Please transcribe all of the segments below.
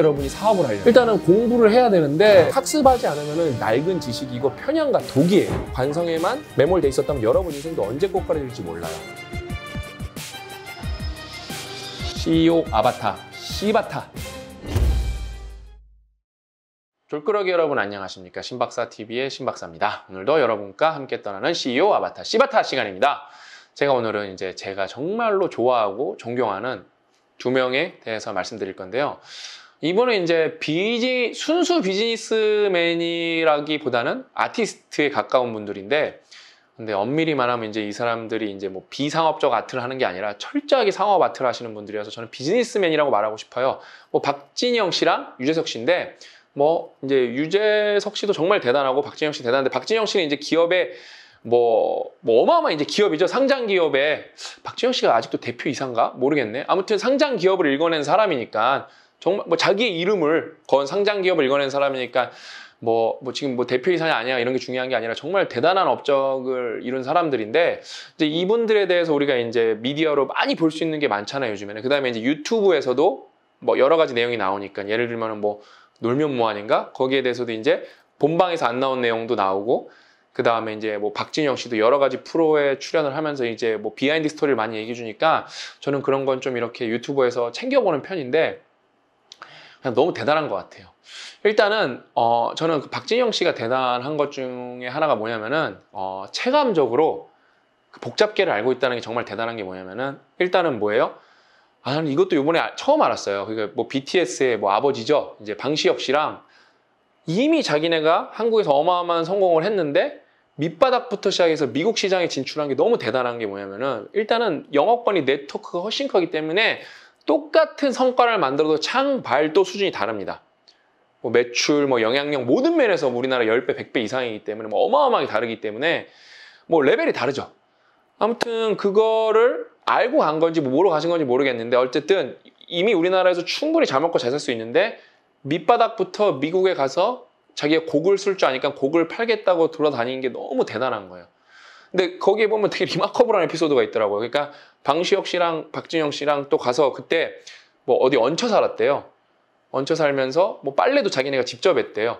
여러분이 사업을 하려면 일단은 공부를 해야 되는데 학습하지 않으면 낡은 지식이고 편향과 독이에요. 관성에만 매몰돼 있었다면 여러분 인생도 언제 꽃가루질지 몰라요. CEO 아바타, 시바타. 졸끄러기 여러분 안녕하십니까 신박사TV의 신박사입니다. 오늘도 여러분과 함께 떠나는 CEO 아바타, 시바타 시간입니다. 제가 오늘은 이제 제가 정말로 좋아하고 존경하는 두 명에 대해서 말씀드릴 건데요. 이번에 이제 비지 순수 비즈니스맨이라기보다는 아티스트에 가까운 분들인데 근데 엄밀히 말하면 이제 이 사람들이 이제 뭐 비상업적 아트를 하는 게 아니라 철저하게 상업 아트를 하시는 분들이어서 저는 비즈니스맨이라고 말하고 싶어요. 뭐 박진영 씨랑 유재석 씨인데 뭐 이제 유재석 씨도 정말 대단하고 박진영 씨 대단한데 박진영 씨는 이제 기업에 뭐, 뭐 어마어마한 이제 기업이죠. 상장 기업에 박진영 씨가 아직도 대표 이상가 모르겠네. 아무튼 상장 기업을 일궈낸 사람이니까 정말 뭐 자기의 이름을 건 상장 기업을 읽어낸 사람이니까 뭐, 뭐 지금 뭐 대표이사냐 아니야 이런 게 중요한 게 아니라 정말 대단한 업적을 이룬 사람들인데 이제 이분들에 대해서 우리가 이제 미디어로 많이 볼 수 있는 게 많잖아요 요즘에는 그 다음에 이제 유튜브에서도 뭐 여러 가지 내용이 나오니까 예를 들면 뭐 놀면 뭐하는가 거기에 대해서도 이제 본방에서 안 나온 내용도 나오고 그 다음에 이제 뭐 박진영 씨도 여러 가지 프로에 출연을 하면서 이제 뭐 비하인드 스토리를 많이 얘기해 주니까 저는 그런 건 좀 이렇게 유튜브에서 챙겨보는 편인데 그냥 너무 대단한 것 같아요. 일단은 어, 저는 그 박진영 씨가 대단한 것 중에 하나가 뭐냐면은 어, 체감적으로 그 복잡계를 알고 있다는 게 정말 대단한 게 뭐냐면은 일단은 뭐예요? 아, 저는 이것도 이번에 아, 처음 알았어요. 그러니까 뭐 BTS의 뭐 아버지죠. 이제 방시혁 씨랑 이미 자기네가 한국에서 어마어마한 성공을 했는데 밑바닥부터 시작해서 미국 시장에 진출한 게 너무 대단한 게 뭐냐면은 일단은 영어권이 네트워크가 훨씬 크기 때문에 똑같은 성과를 만들어도 창발도 수준이 다릅니다. 뭐 매출, 뭐 영향력 모든 면에서 뭐 우리나라 10배, 100배 이상이기 때문에 뭐 어마어마하게 다르기 때문에 뭐 레벨이 다르죠. 아무튼 그거를 알고 간 건지 뭐로 가신 건지 모르겠는데 어쨌든 이미 우리나라에서 충분히 잘 먹고 잘 살 수 있는데 밑바닥부터 미국에 가서 자기가 곡을 쓸 줄 아니까 곡을 팔겠다고 돌아다니는 게 너무 대단한 거예요. 근데 거기에 보면 되게 리마커블한 에피소드가 있더라고요. 그러니까 방시혁 씨랑 박진영 씨랑 또 가서 그때 뭐 어디 얹혀 살았대요. 얹혀 살면서 뭐 빨래도 자기네가 직접 했대요.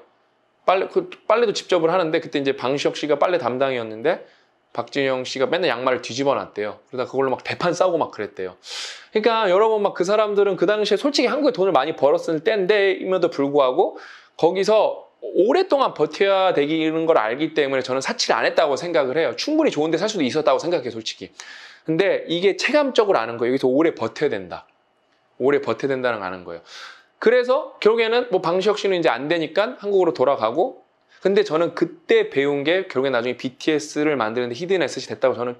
빨래, 그 빨래도 직접을 하는데 그때 이제 방시혁 씨가 빨래 담당이었는데 박진영 씨가 맨날 양말을 뒤집어 놨대요. 그러다 그걸로 막 대판 싸고 막 그랬대요. 그러니까 여러분 막 그 사람들은 그 당시에 솔직히 한국에 돈을 많이 벌었을 때인데임에도 불구하고 거기서 오랫동안 버텨야 되는 기걸 알기 때문에 저는 사치를 안 했다고 생각을 해요. 충분히 좋은데 살 수도 있었다고 생각해요, 솔직히. 근데 이게 체감적으로 아는 거예요. 여기서 오래 버텨야 된다. 오래 버텨야 된다는 아는 거예요. 그래서 결국에는 뭐 방시혁 씨는 이제 안 되니까 한국으로 돌아가고 근데 저는 그때 배운 게 결국엔 나중에 BTS를 만드는데 히든 에셋이 됐다고 저는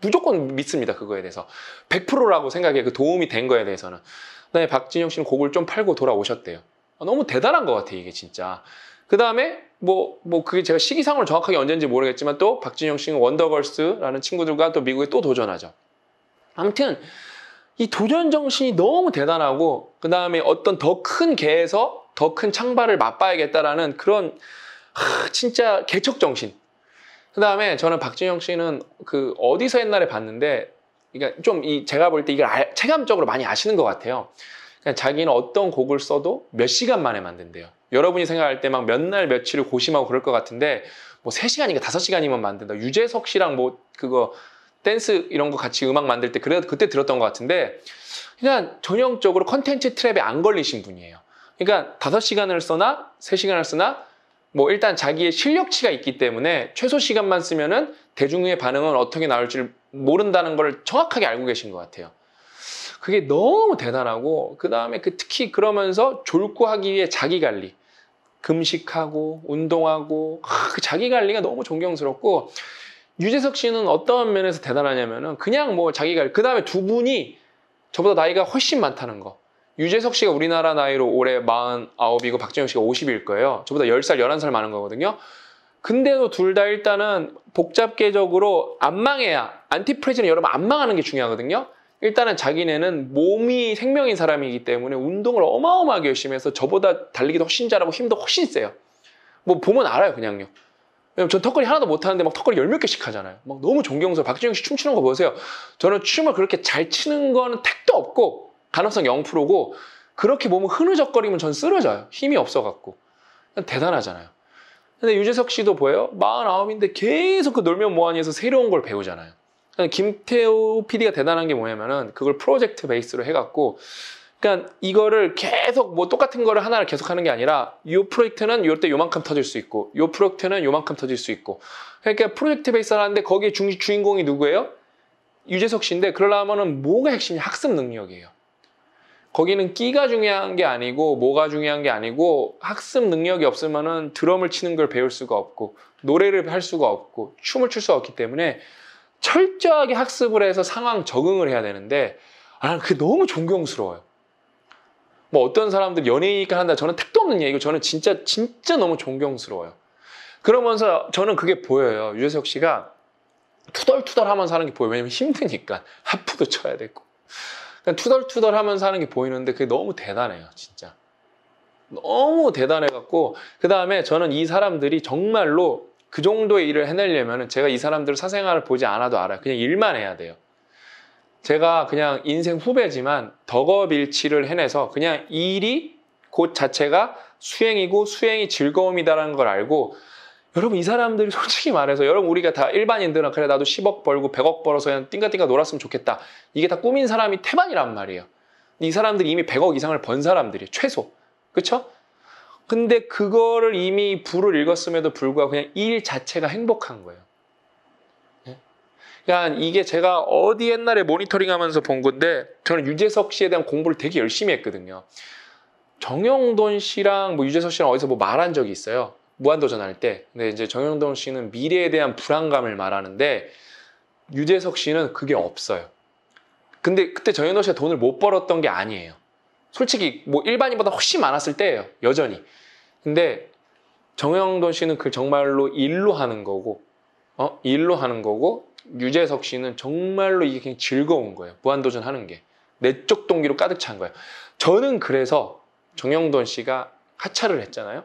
무조건 믿습니다. 그거에 대해서. 100%라고 생각해요. 그 도움이 된 거에 대해서는. 그다음에 박진영 씨는 곡을 좀 팔고 돌아오셨대요. 아, 너무 대단한 것 같아요, 이게 진짜. 그 다음에 뭐, 뭐 그게 제가 시기상으로 정확하게 언제인지 모르겠지만 또 박진영 씨는 원더걸스라는 친구들과 또 미국에 또 도전하죠. 아무튼 이 도전 정신이 너무 대단하고 그 다음에 어떤 더 큰 개에서 더 큰 창발을 맛봐야겠다라는 그런 하, 진짜 개척 정신. 그 다음에 저는 박진영 씨는 그 어디서 옛날에 봤는데 그러니까 좀 이 제가 볼 때 이걸 아, 체감적으로 많이 아시는 것 같아요. 자기는 어떤 곡을 써도 몇 시간 만에 만든대요. 여러분이 생각할 때 막 몇 날 며칠을 고심하고 그럴 것 같은데 뭐 3시간인가 5시간이면 만든다. 유재석 씨랑 뭐 그거 댄스 이런 거 같이 음악 만들 때 그래 그때 들었던 것 같은데 그냥 전형적으로 컨텐츠 트랩에 안 걸리신 분이에요. 그러니까 5시간을 써나 3시간을 쓰나 뭐 일단 자기의 실력치가 있기 때문에 최소 시간만 쓰면은 대중의 반응은 어떻게 나올지 를 모른다는 걸 정확하게 알고 계신 것 같아요. 그게 너무 대단하고 그 다음에 그 특히 그러면서 졸고 하기 위해 자기 관리 금식하고 운동하고 아, 그 자기 관리가 너무 존경스럽고 유재석 씨는 어떤 면에서 대단하냐면은 그냥 뭐 자기 관리 그 다음에 두 분이 저보다 나이가 훨씬 많다는 거 유재석 씨가 우리나라 나이로 올해 49이고 박정현 씨가 50일 거예요 저보다 10살 11살 많은 거거든요 근데도 둘 다 일단은 복잡계적으로 안 망해야 안티프레지는 여러분 안 망하는 게 중요하거든요 일단은 자기네는 몸이 생명인 사람이기 때문에 운동을 어마어마하게 열심히 해서 저보다 달리기도 훨씬 잘하고 힘도 훨씬 세요. 뭐 보면 알아요, 그냥요. 왜냐면 전 턱걸이 하나도 못하는데 막 턱걸이 열 몇 개씩 하잖아요. 막 너무 존경스러워. 박지영씨 춤추는 거 보세요. 저는 춤을 그렇게 잘 추는 거는 택도 없고 가능성 0%고 그렇게 몸을 흐느적거리면 전 쓰러져요. 힘이 없어갖고. 대단하잖아요. 근데 유재석 씨도 보여요? 49인데 계속 그 놀면 뭐하니에서 새로운 걸 배우잖아요. 그러니까 김태우 PD가 대단한 게 뭐냐면은 그걸 프로젝트 베이스로 해갖고 그러니까 이거를 계속 뭐 똑같은 거를 하나를 계속 하는 게 아니라 이 프로젝트는 이때 요만큼 터질 수 있고 이 프로젝트는 요만큼 터질 수 있고 그러니까 프로젝트 베이스를 하는데 거기에 중, 주인공이 누구예요? 유재석 씨인데 그러려면은 뭐가 핵심이 학습 능력이에요. 거기는 끼가 중요한 게 아니고 뭐가 중요한 게 아니고 학습 능력이 없으면은 드럼을 치는 걸 배울 수가 없고 노래를 할 수가 없고 춤을 출 수 없기 때문에 철저하게 학습을 해서 상황 적응을 해야 되는데 아, 그게 너무 존경스러워요. 뭐 어떤 사람들 연예인이니까 한다. 저는 택도 없는 얘기고 저는 진짜 진짜 너무 존경스러워요. 그러면서 저는 그게 보여요. 유재석 씨가 투덜투덜하면사는게 보여요. 왜냐면 힘드니까 하프도 쳐야 되고 그냥 그러니까 투덜투덜하면사는게 보이는데 그게 너무 대단해요. 진짜 너무 대단해갖고 그 다음에 저는 이 사람들이 정말로 그 정도의 일을 해내려면 제가 이 사람들 사생활을 보지 않아도 알아요. 그냥 일만 해야 돼요. 제가 그냥 인생 후배지만 덕업일치를 해내서 그냥 일이 곧 자체가 수행이고 수행이 즐거움이다라는 걸 알고 여러분 이 사람들이 솔직히 말해서 여러분 우리가 다 일반인들은 그래 나도 10억 벌고 100억 벌어서 그냥 띵가띵가 놀았으면 좋겠다. 이게 다 꾸민 사람이 태반이란 말이에요. 이 사람들이 이미 100억 이상을 번 사람들이 최소. 그렇죠? 근데 그거를 이미 불을 읽었음에도 불구하고 그냥 일 자체가 행복한 거예요. 예? 그러니까 이게 제가 어디 옛날에 모니터링 하면서 본 건데 저는 유재석 씨에 대한 공부를 되게 열심히 했거든요. 정영돈 씨랑 뭐 유재석 씨랑 어디서 뭐 말한 적이 있어요. 무한도전 할 때. 근데 이제 정영돈 씨는 미래에 대한 불안감을 말하는데 유재석 씨는 그게 없어요. 근데 그때 정영돈 씨가 돈을 못 벌었던 게 아니에요. 솔직히 뭐 일반인보다 훨씬 많았을 때예요. 여전히. 근데 정영돈 씨는 그 정말로 일로 하는 거고 어? 일로 하는 거고 유재석 씨는 정말로 이게 그냥 즐거운 거예요. 무한도전 하는 게. 내적 동기로 가득 찬 거예요. 저는 그래서 정영돈 씨가 하차를 했잖아요.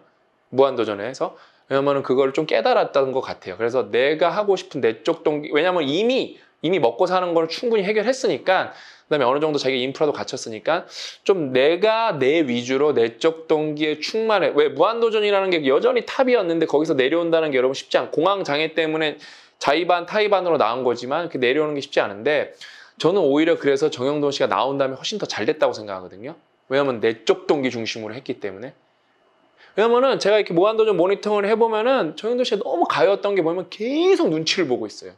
무한도전에 서 왜냐면 은 그걸 좀 깨달았다는 것 같아요. 그래서 내가 하고 싶은 내적 동기, 왜냐면 이미, 이미 먹고 사는 걸 충분히 해결했으니까 그다음에 어느 정도 자기 인프라도 갖췄으니까 좀 내가 내 위주로 내적 동기에 충만해. 왜 무한도전이라는 게 여전히 탑이었는데 거기서 내려온다는 게 여러분 쉽지 않. 공항 장애 때문에 자의반 타의반으로 나온 거지만 그 내려오는 게 쉽지 않은데 저는 오히려 그래서 정영돈 씨가 나온 다음에 훨씬 더 잘 됐다고 생각하거든요. 왜냐면 내적 동기 중심으로 했기 때문에. 왜냐면은 제가 이렇게 무한도전 모니터링을 해보면은 정영돈 씨가 너무 가였던 게 뭐냐면 계속 눈치를 보고 있어요.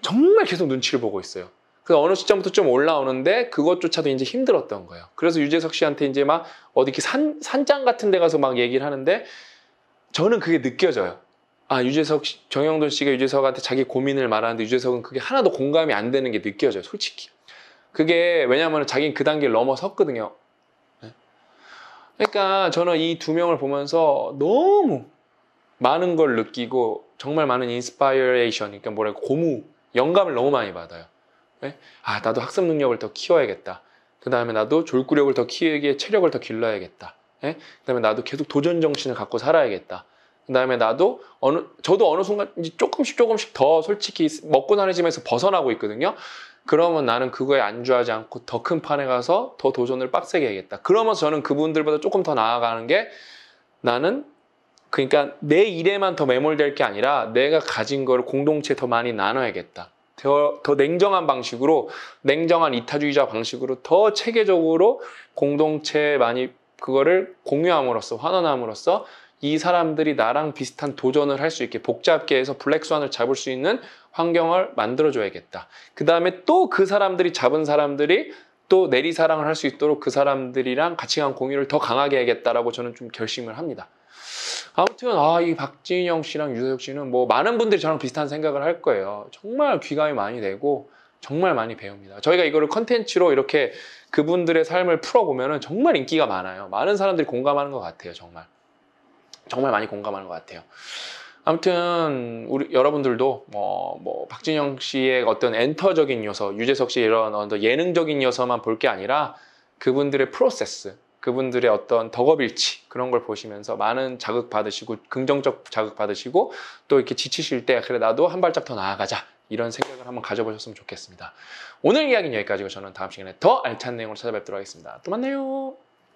정말 계속 눈치를 보고 있어요. 그 어느 시점부터 좀 올라오는데 그것조차도 이제 힘들었던 거예요. 그래서 유재석 씨한테 이제 막 어디 이렇게 산, 산장 같은 데 가서 막 얘기를 하는데 저는 그게 느껴져요. 아, 유재석, 정영돈 씨가 유재석한테 자기 고민을 말하는데 유재석은 그게 하나도 공감이 안 되는 게 느껴져요, 솔직히. 그게 왜냐하면 자기는 그 단계를 넘어섰거든요. 네? 그러니까 저는 이 두 명을 보면서 너무 많은 걸 느끼고 정말 많은 인스파이레이션, 어 그러니까 뭐랄까 고무, 영감을 너무 많이 받아요. 다아 나도 학습 능력을 더 키워야겠다. 그 다음에 나도 졸구력을 더 키우기에 체력을 더 길러야겠다. 그 다음에 나도 계속 도전 정신을 갖고 살아야겠다. 그 다음에 나도 어느 저도 어느 순간 조금씩 조금씩 더 솔직히 먹고 사는 집에서 벗어나고 있거든요. 그러면 나는 그거에 안주하지 않고 더 큰 판에 가서 더 도전을 빡세게 해야겠다. 그러면서 저는 그분들보다 조금 더 나아가는 게 나는 그러니까 내 일에만 더 매몰될 게 아니라 내가 가진 걸 공동체에 더 많이 나눠야겠다. 더, 더 냉정한 방식으로 냉정한 이타주의자 방식으로 더 체계적으로 공동체에 많이 그거를 공유함으로써 환원함으로써 이 사람들이 나랑 비슷한 도전을 할 수 있게 복잡게 해서 블랙스완을 잡을 수 있는 환경을 만들어줘야겠다. 그 다음에 또 그 사람들이 잡은 사람들이 또 내리사랑을 할 수 있도록 그 사람들이랑 같이 간 공유를 더 강하게 해야겠다라고 저는 좀 결심을 합니다. 아무튼 아이 박진영 씨랑 유재석 씨는 뭐 많은 분들이 저랑 비슷한 생각을 할 거예요. 정말 귀감이 많이 되고 정말 많이 배웁니다. 저희가 이거를 컨텐츠로 이렇게 그분들의 삶을 풀어보면은 정말 인기가 많아요. 많은 사람들이 공감하는 것 같아요. 정말 정말 많이 공감하는 것 같아요. 아무튼 우리 여러분들도 뭐, 뭐 박진영 씨의 어떤 엔터적인 요소, 유재석 씨 이런 어떤 예능적인 요소만 볼 게 아니라 그분들의 프로세스, 그분들의 어떤 덕업일치 그런 걸 보시면서 많은 자극 받으시고 긍정적 자극 받으시고 또 이렇게 지치실 때 그래 나도 한 발짝 더 나아가자 이런 생각을 한번 가져보셨으면 좋겠습니다. 오늘 이야기는 여기까지고 저는 다음 시간에 더 알찬 내용으로 찾아뵙도록 하겠습니다. 또 만나요.